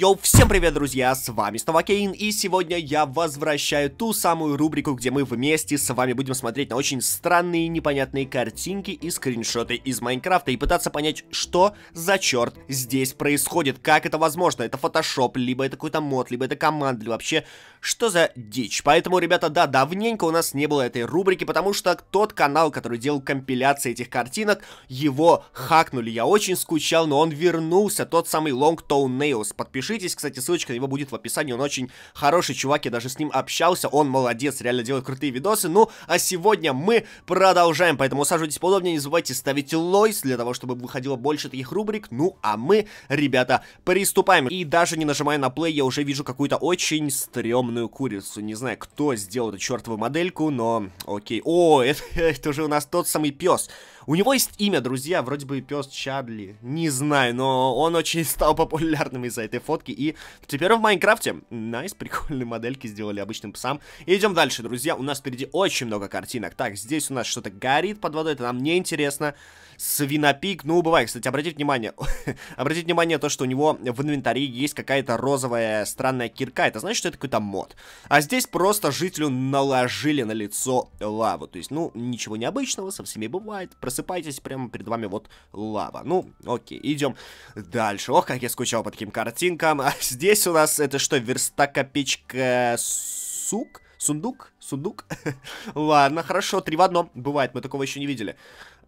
Йоу, всем привет, друзья, с вами Ставакейн, и сегодня я возвращаю ту самую рубрику, где мы вместе с вами будем смотреть на очень странные непонятные картинки и скриншоты из Майнкрафта и пытаться понять, что за черт здесь происходит, как это возможно, это фотошоп, либо это какой-то мод, либо это команда, либо вообще, что за дичь. Поэтому, ребята, да, давненько у нас не было этой рубрики, потому что тот канал, который делал компиляции этих картинок, его хакнули, я очень скучал, но он вернулся, тот самый Long Toe Nails, подпишись Подпишитесь, кстати, ссылочка его будет в описании, он очень хороший чувак, я даже с ним общался, он молодец, реально делает крутые видосы. Ну, а сегодня мы продолжаем, поэтому усаживайтесь поудобнее, не забывайте ставить лойс для того, чтобы выходило больше таких рубрик. Ну, а мы, ребята, приступаем. И даже не нажимая на плей, я уже вижу какую-то очень стрёмную курицу. Не знаю, кто сделал эту чертову модельку, но окей. О, это, это уже у нас тот самый пес. У него есть имя, друзья, вроде бы пес Чарли. Не знаю, но он очень стал популярным из-за этой фотки. И теперь в Майнкрафте. Найс, прикольные модельки сделали обычным псам. идем дальше, друзья. У нас впереди очень много картинок. Так, здесь у нас что-то горит под водой, это нам не интересно свинопик. Ну, бывает, кстати, обратите внимание, обратите внимание то, что у него в инвентаре есть какая-то розовая странная кирка. Это значит, что это какой-то мод. А здесь просто жителю наложили на лицо лаву. То есть, ну, ничего необычного, со всеми бывает. Просыпайтесь, прямо перед вами вот лава. Ну, окей, идем дальше. Ох, как я скучал по таким картинкам. А здесь у нас это что, верстакопечка сук? Сундук? Сундук? Ладно, хорошо, три в одном. Бывает, мы такого еще не видели.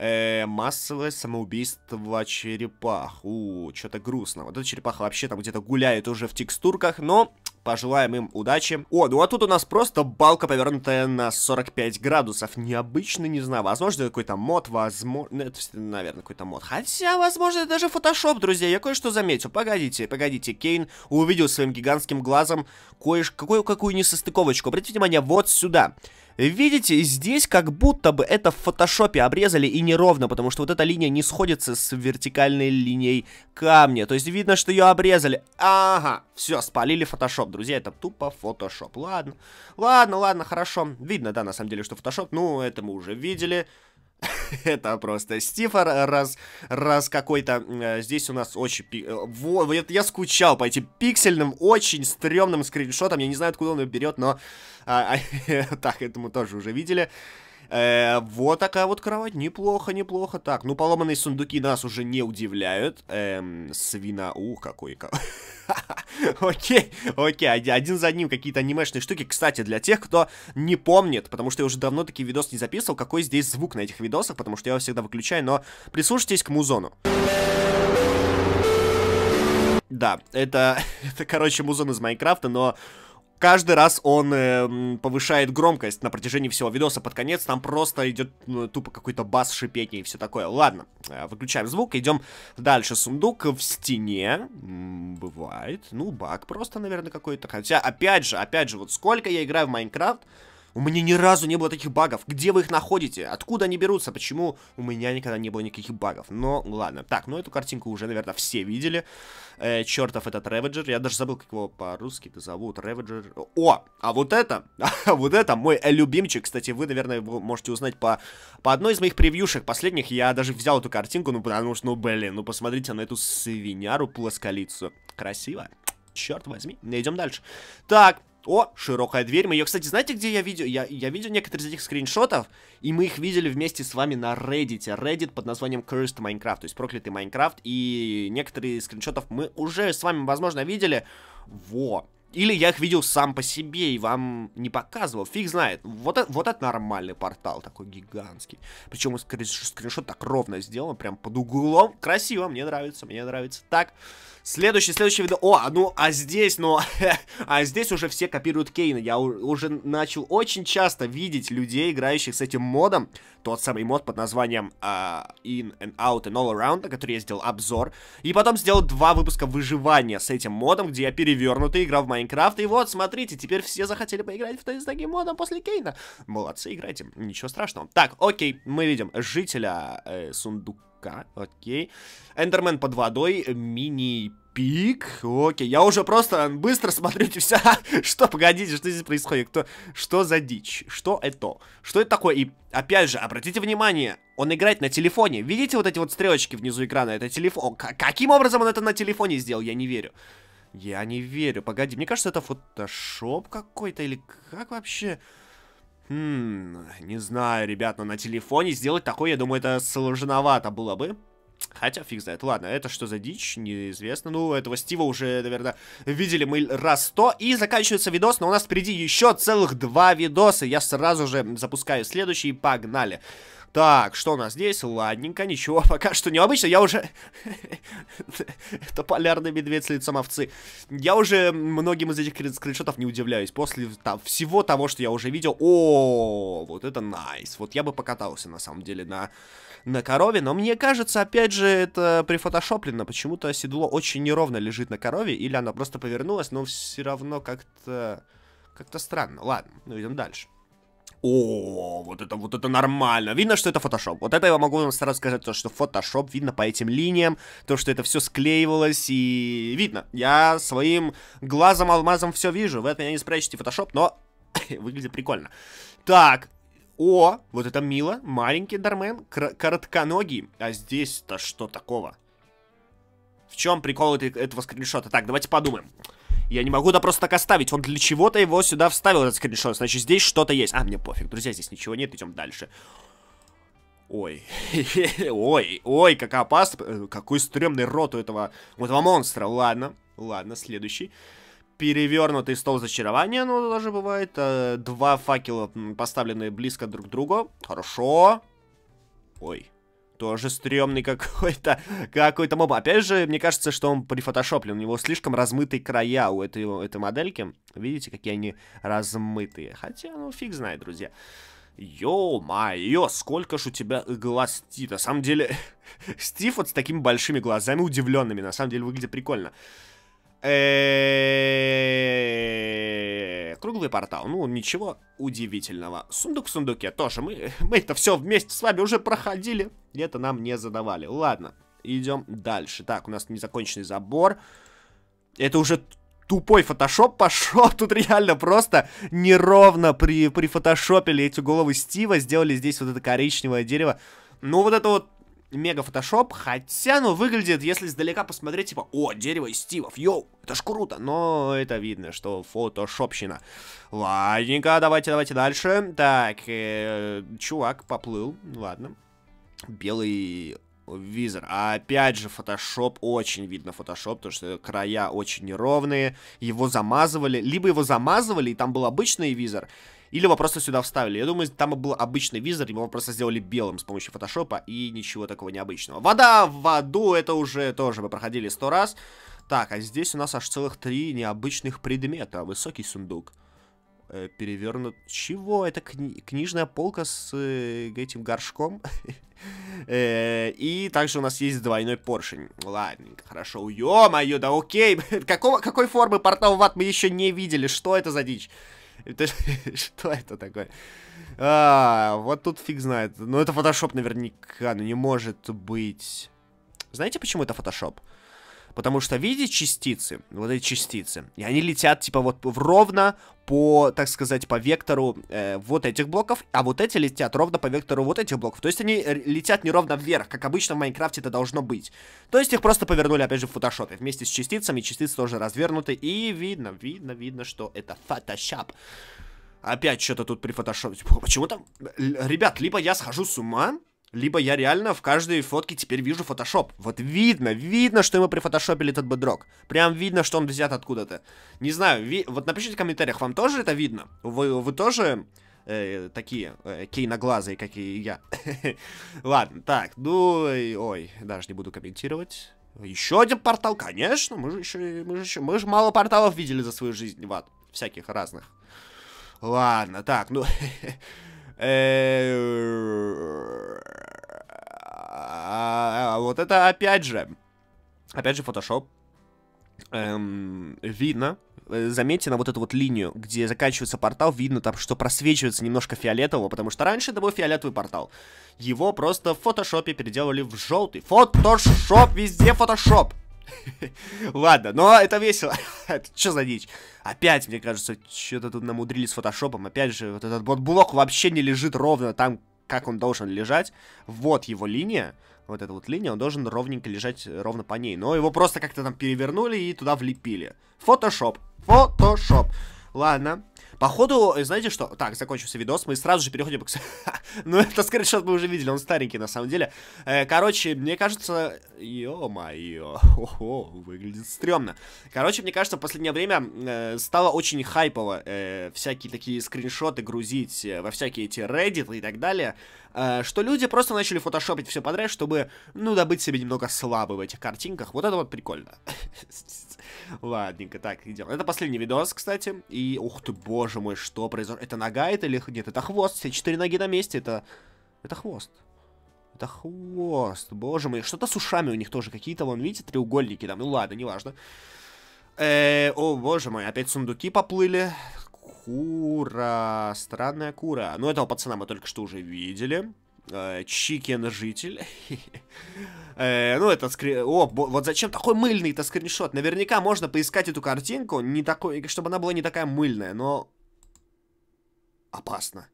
Э, массовое самоубийство черепах. У, что-то грустно. Вот эта черепаха вообще там где-то гуляет уже в текстурках, но Пожелаем им удачи. О, ну а тут у нас просто балка, повернутая на 45 градусов. Необычно, не знаю. Возможно, какой-то мод, возможно... Ну, это, наверное, какой-то мод. Хотя, возможно, это даже фотошоп, друзья. Я кое-что заметил. Погодите, погодите. Кейн увидел своим гигантским глазом кое-какую-какую несостыковочку. Обратите внимание, вот сюда. Сюда. Видите, здесь как будто бы это в фотошопе обрезали и неровно, потому что вот эта линия не сходится с вертикальной линией камня. То есть видно, что ее обрезали. Ага, все, спалили фотошоп, друзья, это тупо фотошоп. Ладно, ладно, ладно, хорошо. Видно, да, на самом деле, что фотошоп, ну, это мы уже видели. это просто Стифор раз, раз какой-то... Э, здесь у нас очень... Э, вот, я скучал по этим пиксельным, очень стрёмным скриншотам. Я не знаю, откуда он его берет, но... А, так, это мы тоже уже видели. Э, вот такая вот кровать. Неплохо, неплохо. Так, ну поломанные сундуки нас уже не удивляют. Эм, свина... Ух, какой... Окей, окей, один за одним какие-то анимешные штуки. Кстати, для тех, кто не помнит, потому что я уже давно такие видос не записывал, какой здесь звук на этих видосах, потому что я его всегда выключаю, но прислушайтесь к музону. Да, это, это, короче, музон из Майнкрафта, но каждый раз он э, повышает громкость на протяжении всего видоса. Под конец там просто идет ну, тупо какой-то бас шипение и все такое. Ладно, э, выключаем звук, идем дальше. Сундук в стене. бывает. Ну, баг просто, наверное, какой-то. Хотя, опять же, опять же, вот сколько я играю в Майнкрафт, у меня ни разу не было таких багов. Где вы их находите? Откуда они берутся? Почему у меня никогда не было никаких багов? Но ладно. Так, ну эту картинку уже, наверное, все видели. Э, чертов этот Реведжер. Я даже забыл, как его по-русски-то зовут. Реведжер. О! А вот это, а вот это мой любимчик. Кстати, вы, наверное, можете узнать по, по одной из моих превьюшек последних. Я даже взял эту картинку, ну потому что, ну блин, ну посмотрите на эту свиняру плосколицу. Красиво. Черт возьми. Идем дальше. Так, о, широкая дверь. Мы ее, кстати, знаете, где я видел? Я, я видел некоторые из этих скриншотов, и мы их видели вместе с вами на Reddit. Reddit под названием Cursed Minecraft, то есть проклятый Майнкрафт. И некоторые из скриншотов мы уже с вами, возможно, видели. Во. Или я их видел сам по себе и вам не показывал. Фиг знает. Вот, э, вот это нормальный портал, такой гигантский. Причем скриншот так ровно сделан, прям под углом. Красиво, мне нравится, мне нравится. Так, Следующий, следующий видос. О, ну, а здесь, ну, а здесь уже все копируют Кейна. Я уже начал очень часто видеть людей, играющих с этим модом. Тот самый мод под названием uh, In and Out and All Around, на который я сделал обзор. И потом сделал два выпуска выживания с этим модом, где я перевернутый играл в Майнкрафт. И вот, смотрите, теперь все захотели поиграть в с таким модом после Кейна. Молодцы, играйте, ничего страшного. Так, окей, мы видим жителя э, сундука к, окей. Эндермен под водой, мини Пик, окей, я уже просто быстро смотрю вся, что, погодите, что здесь происходит, кто, что за дичь, что это, что это такое, и опять же, обратите внимание, он играет на телефоне, видите вот эти вот стрелочки внизу экрана, это телефон, К каким образом он это на телефоне сделал, я не верю, я не верю, погоди, мне кажется, это фотошоп какой-то, или как вообще... Хм, не знаю, ребят, но на телефоне сделать такое, я думаю, это сложновато было бы. Хотя фиг знает. Ладно, это что за дичь, неизвестно. Ну, этого Стива уже, наверное, видели мы раз сто. И заканчивается видос, но у нас впереди еще целых два видоса. Я сразу же запускаю следующий, погнали. Погнали. Так, что у нас здесь? Ладненько, ничего, пока что необычно. Я уже... Это полярный медведь с лицом овцы. Я уже многим из этих скриншотов не удивляюсь. После всего того, что я уже видел... О, вот это найс. Вот я бы покатался, на самом деле, на на корове, но мне кажется, опять же, это прифотошоплено, почему-то седло очень неровно лежит на корове, или она просто повернулась, но все равно как-то... Как-то странно. Ладно, ну идем дальше о, вот это, вот это нормально. Видно, что это фотошоп. Вот это я могу вам сразу сказать, то, что фотошоп видно по этим линиям, то, что это все склеивалось и видно. Я своим глазом-алмазом все вижу. В этом я не спрячете фотошоп, но выглядит прикольно. Так, о, вот это мило, маленький Дармен, коротконогий. А здесь-то что такого? В чем прикол этого скриншота? Так, давайте подумаем. Я не могу да просто так оставить. Он для чего-то его сюда вставил, этот скриншот. Значит, здесь что-то есть. А, мне пофиг. Друзья, здесь ничего нет. Идем дальше. Ой, ой, ой, как опасно, э, какой стрёмный рот у этого, у этого монстра. Ладно, ладно, следующий. Перевернутый стол зачарования, ну, тоже бывает. Э, два факела, поставленные близко друг к другу. Хорошо. Ой, тоже стрёмный какой-то, какой-то моб. Опять же, мне кажется, что он прифотошоплен. У него слишком размытые края у этой, у этой модельки. Видите, какие они размытые. Хотя, ну, фиг знает, друзья. Ё-моё, сколько ж у тебя глаз-ти. На самом деле, Стив вот с такими большими глазами, удивленными, на самом деле выглядит прикольно. Эээ портал. Ну, ничего удивительного. Сундук в сундуке тоже. Мы, мы это все вместе с вами уже проходили. И это нам не задавали. Ладно, идем дальше. Так, у нас незаконченный забор. Это уже тупой фотошоп пошел. Тут реально просто неровно при, при фотошопе. эти головы Стива. Сделали здесь вот это коричневое дерево. Ну, вот это вот мега фотошоп, хотя, ну, выглядит, если издалека посмотреть, типа, о, дерево из Стивов, йоу, это ж круто, но это видно, что фотошопщина. Ладненько, давайте, давайте дальше. Так, э, чувак поплыл, ладно. Белый визор. А опять же, фотошоп, очень видно фотошоп, потому что края очень неровные, его замазывали, либо его замазывали, и там был обычный визор, или его просто сюда вставили. Я думаю, там был обычный визор, его просто сделали белым с помощью фотошопа и ничего такого необычного. Вода в аду, это уже тоже мы проходили сто раз. Так, а здесь у нас аж целых три необычных предмета. Высокий сундук. Э, перевернут. Чего? Это кни книжная полка с э, этим горшком? Э, и также у нас есть двойной поршень. Ладненько, хорошо. Ё-моё, да окей. Какого, какой формы портал ват мы еще не видели? Что это за дичь? Это что это такое? А, вот тут фиг знает. Но ну, это фотошоп наверняка, но ну, не может быть. Знаете, почему это фотошоп? Photoshop? Потому что, видите, частицы, вот эти частицы, и они летят, типа, вот ровно по, так сказать, по вектору э, вот этих блоков, а вот эти летят ровно по вектору вот этих блоков. То есть они э, летят не ровно вверх, как обычно в Майнкрафте это должно быть. То есть их просто повернули, опять же, в фотошопе вместе с частицами, частицы тоже развернуты, и видно, видно, видно, что это фотошоп. Опять что-то тут при фотошопе. Типа, «А почему там... Э, ребят, либо я схожу с ума, либо я реально в каждой фотке теперь вижу фотошоп. Вот видно, видно, что ему прифотошопили этот бедрок. Прям видно, что он взят откуда-то. Не знаю, ви... вот напишите в комментариях, вам тоже это видно? Вы, вы тоже э, такие э, кейноглазые, как и я? Ладно, так, ну, ой, даже не буду комментировать. Еще один портал, конечно, мы же еще, мы же еще, мы же мало порталов видели за свою жизнь, ват, всяких разных. Ладно, так, ну... Э, вот это опять же, опять же, Photoshop. Эм, видно, э, заметьте на вот эту вот линию, где заканчивается портал, видно там, что просвечивается немножко фиолетового, потому что раньше это был фиолетовый портал. Его просто в фотошопе переделали в желтый. Фотошоп, везде фотошоп! Ладно, но это весело. это что за дичь? Опять, мне кажется, что-то тут намудрили с фотошопом. Опять же, вот этот вот блок вообще не лежит ровно там, как он должен лежать. Вот его линия вот эта вот линия, он должен ровненько лежать э, ровно по ней. Но его просто как-то там перевернули и туда влепили. Фотошоп. Фотошоп. Ладно. Походу, э, знаете что? Так, закончился видос, мы сразу же переходим к... ну, это скриншот мы уже видели, он старенький на самом деле. Э, короче, мне кажется... Ё-моё, выглядит стрёмно. Короче, мне кажется, в последнее время э, стало очень хайпово всякие такие скриншоты грузить во всякие эти Reddit и так далее, что люди просто начали фотошопить все подряд, чтобы, ну, добыть себе немного славы в этих картинках. Вот это вот прикольно. Ладненько, так, идем. Это последний видос, кстати. И, ух ты, боже мой, что произошло? Это нога это или... Нет, это хвост. Все четыре ноги на месте. Это... Это хвост. Это хвост. Боже мой. Что-то с ушами у них тоже какие-то, вон, видите, треугольники там. Ну ладно, неважно. Э, о, боже мой, опять сундуки поплыли. Кура. Странная кура. Ну, этого пацана мы только что уже видели. Э, чикен житель. Э, ну, это скрин... О, вот зачем такой мыльный-то скриншот? Наверняка можно поискать эту картинку, не такой... чтобы она была не такая мыльная, но... Опасно.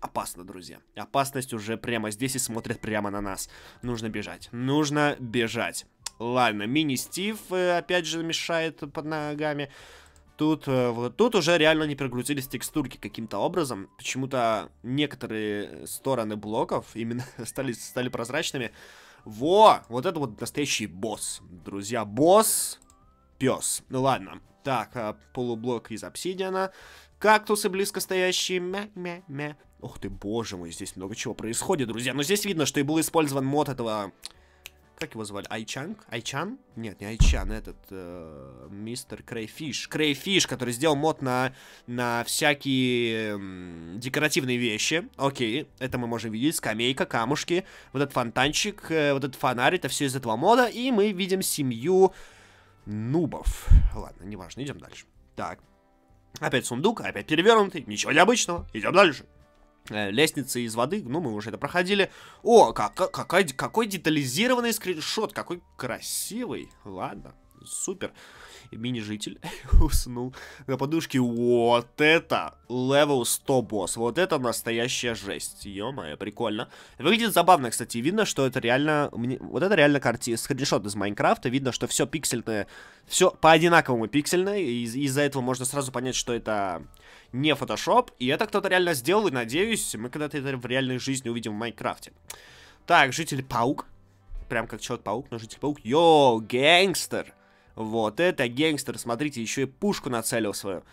Опасно, друзья. Опасность уже прямо здесь и смотрит прямо на нас. Нужно бежать. Нужно бежать. Ладно, мини-Стив э, опять же мешает под ногами. Тут, э, вот, тут уже реально не прогрузились текстурки каким-то образом. Почему-то некоторые стороны блоков именно стали, стали прозрачными. Во! Вот это вот настоящий босс. Друзья, босс. Пес. Ну ладно. Так, э, полублок из обсидиана. Кактусы близко стоящие. Мя-мя-мя. Ух ты, боже мой, здесь много чего происходит, друзья. Но здесь видно, что и был использован мод этого как его звали? Айчанг? Айчан? Нет, не Айчан, этот... Э, мистер Крейфиш. Крейфиш, который сделал мод на, на всякие э, декоративные вещи. Окей, это мы можем видеть. Скамейка, камушки, вот этот фонтанчик, э, вот этот фонарь. Это все из этого мода. И мы видим семью нубов. Ладно, неважно, идем дальше. Так. Опять сундук, опять перевернутый. Ничего необычного. Идем дальше. Э, лестницы из воды, ну, мы уже это проходили. О, как, какой, какой детализированный скриншот, какой красивый. Ладно, супер. Мини-житель уснул на подушке. Вот это левел 100 босс. Вот это настоящая жесть. Ё-моё, прикольно. Выглядит забавно, кстати. Видно, что это реально... Мне... Вот это реально карти... скриншот из Майнкрафта. Видно, что все пиксельное. все по-одинаковому пиксельное. И из-за этого можно сразу понять, что это не фотошоп, и это кто-то реально сделал, и надеюсь, мы когда-то это в реальной жизни увидим в Майнкрафте. Так, житель паук. Прям как Человек-паук, но житель-паук. Йоу, гэнгстер! Вот это гэнгстер, смотрите, еще и пушку нацелил свою.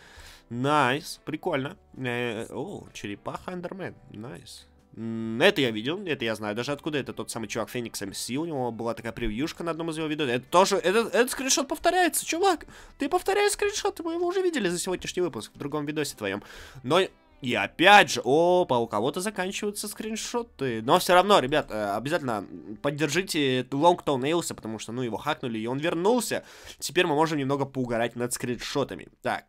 Найс, прикольно. Э, о, черепаха Андермен, найс. Это я видел, это я знаю даже откуда. Это тот самый чувак Феникс МС, у него была такая превьюшка на одном из его видео. Это тоже, этот, этот скриншот повторяется, чувак. Ты повторяешь скриншот, мы его уже видели за сегодняшний выпуск в другом видосе твоем. Но и опять же, опа, у кого-то заканчиваются скриншоты. Но все равно, ребят, э, обязательно поддержите Long Toe Nails, потому что, ну, его хакнули, и он вернулся. Теперь мы можем немного поугарать над скриншотами. Так,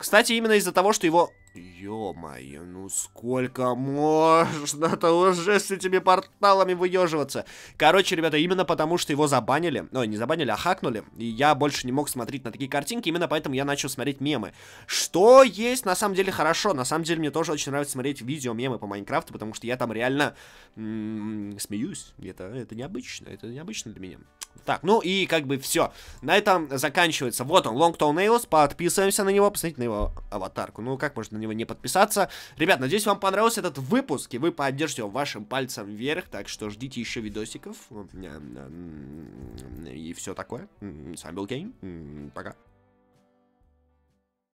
кстати, именно из-за того, что его... Ё-моё, ну сколько можно-то уже с этими порталами выеживаться. Короче, ребята, именно потому, что его забанили, ну не забанили, а хакнули, и я больше не мог смотреть на такие картинки, именно поэтому я начал смотреть мемы. Что есть на самом деле хорошо, на самом деле мне тоже очень нравится смотреть видео мемы по Майнкрафту, потому что я там реально м -м, смеюсь, это, это необычно, это необычно для меня. Так, ну и как бы все. На этом заканчивается. Вот он, Long Tall Nails. Подписываемся на него. Посмотрите на его аватарку. Ну, как можно на него не подписаться? Ребят, надеюсь, вам понравился этот выпуск, и вы поддержите его вашим пальцем вверх. Так что ждите еще видосиков. И все такое. С вами был Кейн. Пока.